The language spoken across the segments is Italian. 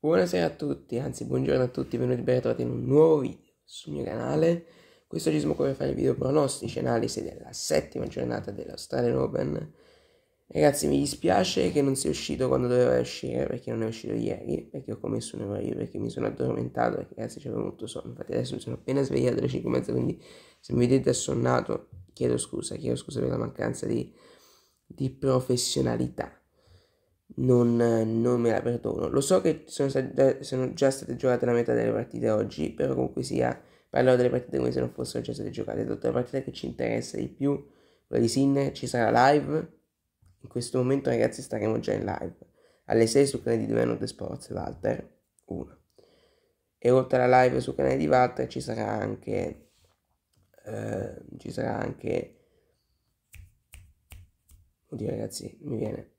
Buonasera a tutti, anzi buongiorno a tutti, benvenuti ben ritrovati in un nuovo video sul mio canale. Questo oggi siamo qui fare il video pronostici, e analisi della settima giornata dell'Australian Open. Ragazzi mi dispiace che non sia uscito quando doveva uscire, perché non è uscito ieri, perché ho commesso un errore, perché mi sono addormentato, perché ragazzi c'avevo molto sonno. Infatti adesso mi sono appena svegliato alle 5.30, quindi se mi vedete assonnato chiedo scusa, chiedo scusa per la mancanza di, di professionalità non, non me la perdono. Lo so che sono, state, sono già state giocate la metà delle partite oggi, però comunque sia, parlerò delle partite come se non fossero già state giocate. Tutta la partita che ci interessa di più, quella di Sinner, ci sarà live. In questo momento, ragazzi, staremo già in live. Alle 6 sul canale di Divano The Sports, Walter 1. E oltre alla live sul canale di Walter ci sarà anche... Eh, ci sarà anche... Oddio ragazzi, mi viene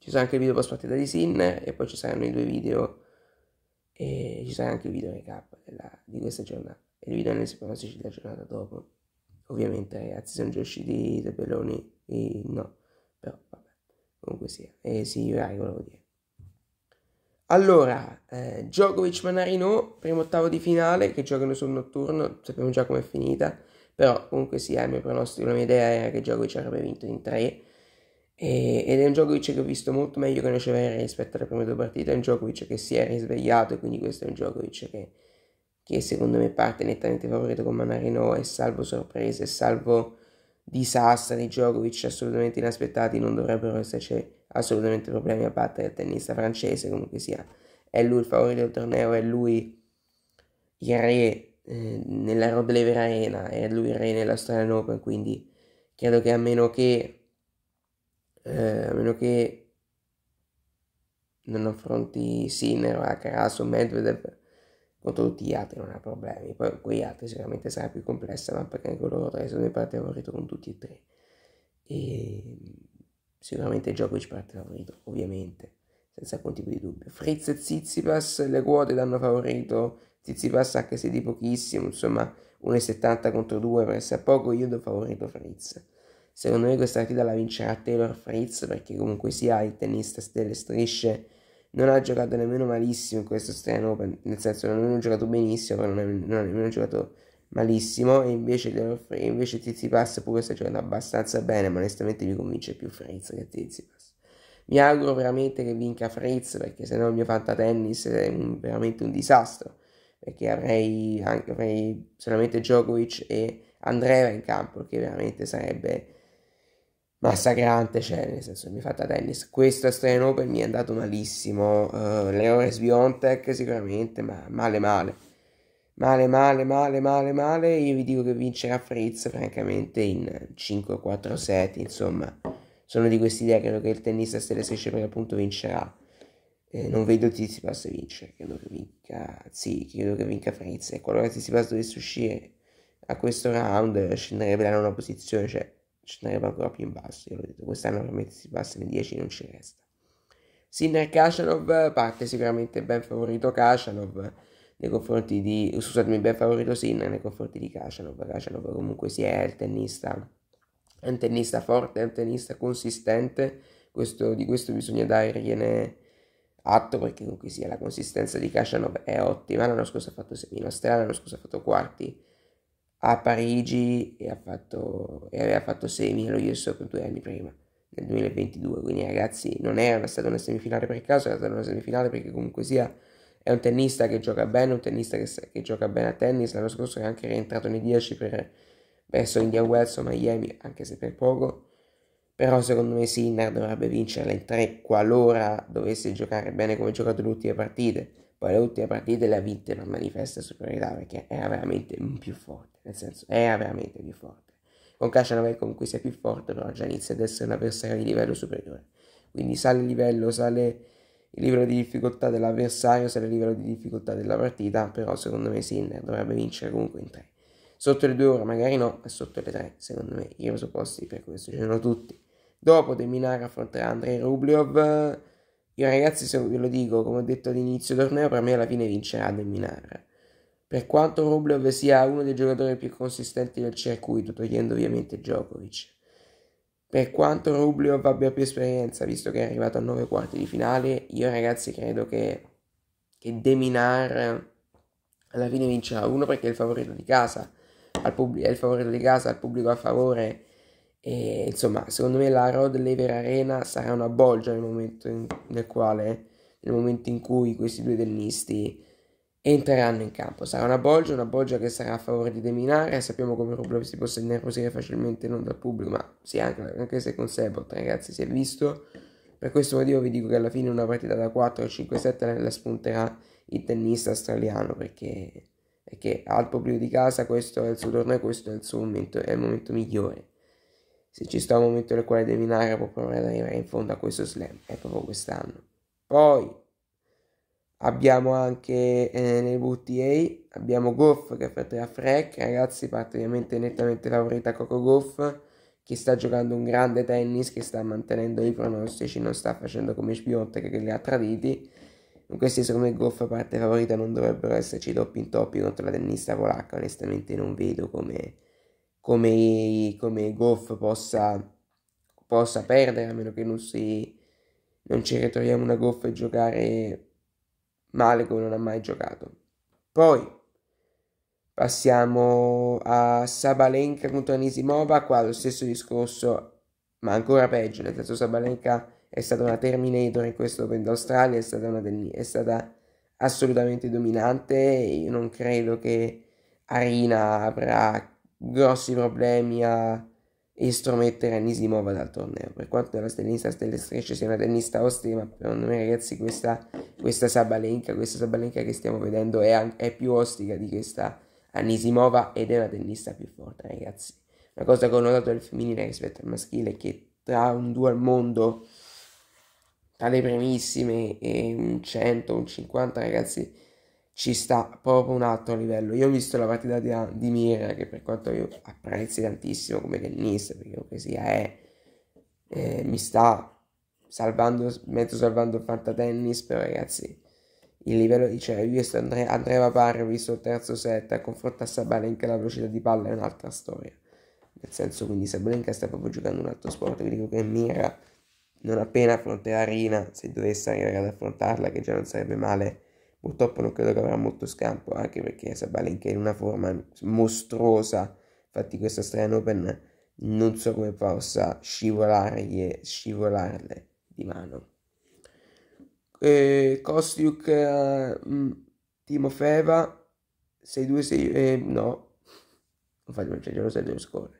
ci sarà anche il video post partita di Sin e poi ci saranno i due video e ci sarà anche il video recap della, di questa giornata e il video analisi pronostici della giornata dopo ovviamente ragazzi eh, sono già usciti i tabelloni e no però vabbè comunque sia e sì vai volevo dire allora, eh, Djokovic Manarino, primo ottavo di finale che giocano sul notturno, sappiamo già com'è finita, però comunque sia, il mio pronostico, la mia idea era che Djokovic avrebbe vinto in tre, ed è un Djokovic che ho visto molto meglio che Noceveri rispetto alle prime due partite, è un Djokovic che si è risvegliato e quindi questo è un Djokovic che, che secondo me parte nettamente favorito con Manarino e salvo sorprese, salvo disastri, Djokovic assolutamente inaspettati, non dovrebbero esserci assolutamente problemi a battere il tennista francese, comunque sia. È lui il favorito del torneo, è lui il re eh, nella Rod Lever Arena, è lui il re nella Australian Open, quindi credo che a meno che eh, a meno che non affronti Sinner, Alcaraz o Medvedev contro tutti gli altri non ha problemi poi con gli altri sicuramente sarà più complessa ma perché anche loro tre sono in parte favorito con tutti e tre e sicuramente Djokovic parte favorito ovviamente senza alcun tipo di dubbio Fritz e Tsitsipas le quote danno favorito Tsitsipas anche se di pochissimo insomma 1,70 contro 2 presso a poco io do favorito Fritz Secondo me questa partita la vincerà Taylor Fritz perché comunque sia il tennista delle strisce non ha giocato nemmeno malissimo in questo strano Open, nel senso non ha giocato benissimo, però non ha, nemmeno giocato malissimo e invece, e invece Tizipas pure sta giocando abbastanza bene, ma onestamente mi convince più Fritz che Tizipas. Mi auguro veramente che vinca Fritz perché sennò il mio fantatennis è un, veramente un disastro, perché avrei, anche, avrei solamente Djokovic e Andrea in campo, che veramente sarebbe massacrante, cioè nel senso mi fatta tennis. Questo Australian Open mi è andato malissimo, uh, eh, Leores Biontech sicuramente, ma male male. Male, male, male, male, male. Io vi dico che vincerà Fritz, francamente, in 5-4 set. Insomma, sono di quest'idea. Credo che il tennista stelle 16 per appunto vincerà. Eh, non vedo Tsitsipas vincere. Credo che vinca. Sì, credo che vinca Fritz. E qualora Tsitsipas dovesse uscire a questo round, scenderebbe da una posizione, cioè ci ne rimangono più in basso. Io l'ho detto, quest'anno veramente si passano i 10 non ci resta. Sinner Kacianov parte sicuramente ben favorito Kacianov nei confronti di scusatemi ben favorito Sinner nei confronti di Kacianov Kacianov comunque si è il tennista è un tennista forte è un tennista consistente questo, di questo bisogna dargliene atto perché comunque sia la consistenza di Kacianov è ottima l'anno scorso ha fatto semino strada l'anno scorso ha fatto quarti a Parigi e, ha fatto, e aveva fatto 6.000 allo US Open due anni prima, nel 2022. Quindi ragazzi non era stata una semifinale per caso, era stata una semifinale perché comunque sia è un tennista che gioca bene, un tennista che, che gioca bene a tennis. L'anno scorso è anche rientrato nei 10 per, verso Indian Wells o Miami, anche se per poco. Però secondo me Sinner dovrebbe vincerle in tre qualora dovesse giocare bene come ha giocato le ultime partite poi le ultime partite le ha vinte per manifesta superiorità perché era veramente più forte, nel senso era veramente più forte. Con Kacianov con cui sia più forte però già inizia ad essere un avversario di livello superiore, quindi sale il livello, sale il livello di difficoltà dell'avversario, sale il livello di difficoltà della partita, però secondo me Sinner dovrebbe vincere comunque in tre. Sotto le due ore magari no, ma sotto le tre secondo me i presupposti per questo ci sono tutti. Dopo terminare affronterà Andrei Rublev io ragazzi se ve lo dico, come ho detto all'inizio torneo, per me alla fine vincerà Del Minara. Per quanto Rublev sia uno dei giocatori più consistenti del circuito, togliendo ovviamente Djokovic. Per quanto Rublev abbia più esperienza, visto che è arrivato a 9 quarti di finale, io ragazzi credo che, che Deminar alla fine vincerà uno perché è il favorito di casa, pubblico, è il favorito di casa, il pubblico a favore e, insomma, secondo me la Rod Lever Arena sarà una bolgia nel momento in, nel quale, nel momento in cui questi due tennisti entreranno in campo. Sarà una bolgia, una bolgia che sarà a favore di Deminare. Sappiamo come Rublev si possa innervosire facilmente non dal pubblico, ma sì, anche, anche se con Sebot, ragazzi, si è visto. Per questo motivo vi dico che alla fine una partita da 4 a 5-7 la spunterà il tennista australiano perché, perché al pubblico di casa questo è il suo torneo, questo è il suo momento, è il momento migliore se ci sta un momento nel quale Devinara può provare ad arrivare in fondo a questo slam, è proprio quest'anno. Poi abbiamo anche eh, nel WTA, abbiamo Goff che fa 3 a Freck, ragazzi parte ovviamente nettamente favorita Coco Goff, che sta giocando un grande tennis, che sta mantenendo i pronostici, non sta facendo come Spiontek che li ha traditi. In questi secondo me Goff parte favorita non dovrebbero esserci doppi in toppi contro la tennista polacca, onestamente non vedo come come, come Goff possa, possa perdere, a meno che non, si, non ci ritroviamo una Goff e giocare male come non ha mai giocato. Poi passiamo a Sabalenka contro Anisimova, qua lo stesso discorso, ma ancora peggio, nel senso Sabalenka è stata una Terminator in questo Open d'Australia, è stata, una è stata assolutamente dominante, io non credo che Arina avrà grossi problemi a estromettere Anisimova dal torneo. Per quanto la tennista strisce sia una tennista ostima, secondo me ragazzi questa, questa Sabalenka, questa Sabalenka che stiamo vedendo è, è più ostica di questa Anisimova ed è una tennista più forte ragazzi. Una cosa che ho notato del femminile rispetto al maschile è che tra un due al mondo, tra le primissime e un 100, un 50 ragazzi ci sta proprio un altro livello. Io ho visto la partita di, di Mira, che per quanto io apprezzi tantissimo come tennista, perché comunque sia è, eh, mi sta salvando, mezzo salvando il fantatennis, però ragazzi, il livello, di cioè, ho visto Andre, Andrea Vaparri, ho visto il terzo set, a confronto a Sabalenka la velocità di palla è un'altra storia. Nel senso, quindi Sabalenka sta proprio giocando un altro sport, vi dico che Mira non appena affronterà Rina, se dovesse arrivare ad affrontarla, che già non sarebbe male, purtroppo non credo che avrà molto scampo, anche perché Sabalenka è in una forma mostruosa, infatti questa strand open non so come possa scivolargli, scivolarle di mano. Eh, Kostiuk mm, uh, Timofeva 6-2-6 eh, no non faccio un cioè, cerchio, lo scorre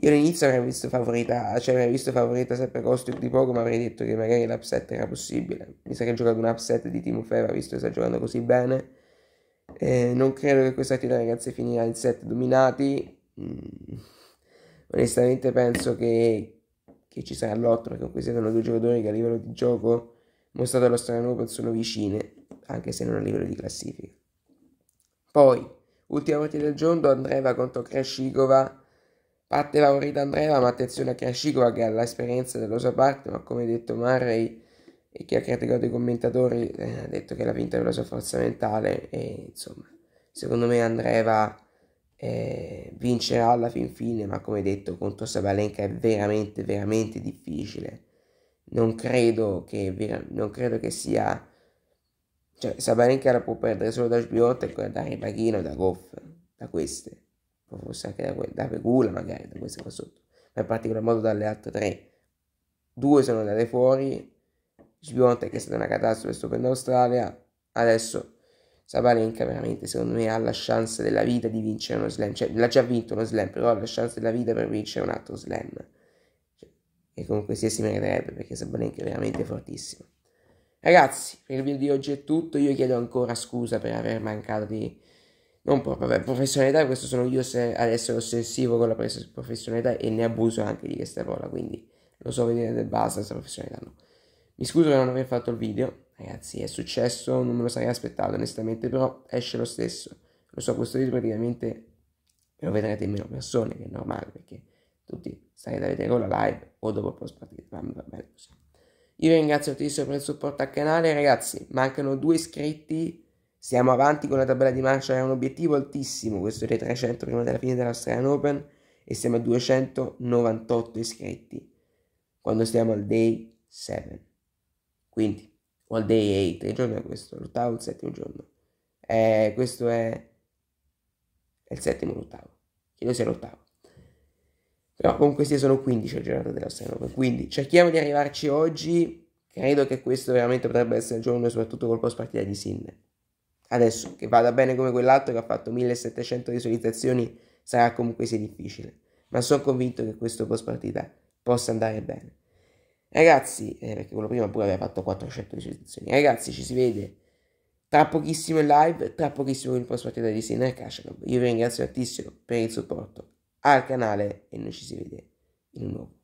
io all'inizio avrei visto favorita, cioè avrei visto favorita sempre costo di poco, ma avrei detto che magari l'upset era possibile. Mi sa che ha giocato un upset di Timo Feva, visto che sta giocando così bene. Eh, non credo che questa tira, ragazzi, finirà in set dominati. Mm. Onestamente penso che, che ci sarà l'otto, perché questi sono due giocatori che a livello di gioco mostrato allo strano Open sono vicine, anche se non a livello di classifica. Poi, ultima partita del giorno, Andreva contro Kreshikova Parte favorita Andrea, ma attenzione a Krashikova che ha l'esperienza della sua parte, ma come ha detto Murray e chi ha criticato i commentatori eh, ha detto che l'ha vinta per la sua forza mentale e insomma, secondo me Andreva eh, vincerà alla fin fine, ma come detto contro Sabalenka è veramente veramente difficile. Non credo che, non credo che sia cioè Sabalenka la può perdere solo da Sbiota e da Ribachino da Goff, da queste forse anche da, da Pegula magari, da queste qua sotto, ma in particolar modo dalle altre tre. Due sono andate fuori, Sbionte che è stata una catastrofe sopra Australia adesso Sabalenka veramente secondo me ha la chance della vita di vincere uno slam, cioè l'ha già vinto uno slam, però ha la chance della vita per vincere un altro slam. Cioè, e comunque sia si meriterebbe perché Sabalenka è veramente fortissima. Ragazzi, per il video di oggi è tutto, io chiedo ancora scusa per aver mancato di non proprio, vabbè, professionalità, questo sono io se adesso è ossessivo con la professionalità e ne abuso anche di questa parola, quindi lo so vedere del basta, questa professionalità no. Mi scuso per non aver fatto il video, ragazzi, è successo, non me lo sarei aspettato onestamente, però esce lo stesso. Lo so, questo video praticamente lo vedrete in meno persone, che è normale, perché tutti sarete a vedere con la live o dopo il post partita, ma va bene così. Io vi ringrazio tutti per il supporto al canale, ragazzi, mancano due iscritti siamo avanti con la tabella di marcia, è un obiettivo altissimo questo dei 300 prima della fine dell'Australian Open e siamo a 298 iscritti quando siamo al day 7. Quindi, o al day 8, il giorno è questo, l'ottavo, il settimo giorno. Eh, questo è, è il settimo, l'ottavo. Credo sia l'ottavo. Però comunque sì, sono 15 a giornata dell'Australian Open, quindi cerchiamo di arrivarci oggi. Credo che questo veramente potrebbe essere il giorno, soprattutto col post partita di Sinner. Adesso che vada bene come quell'altro che ha fatto 1700 visualizzazioni sarà comunque sì difficile, ma sono convinto che questo post partita possa andare bene. Ragazzi, eh, perché quello prima pure aveva fatto 400 visualizzazioni, ragazzi ci si vede tra pochissimo in live, tra pochissimo con il post partita di Sinner Cash Club. Io vi ringrazio tantissimo per il supporto al canale e noi ci si vede in un nuovo.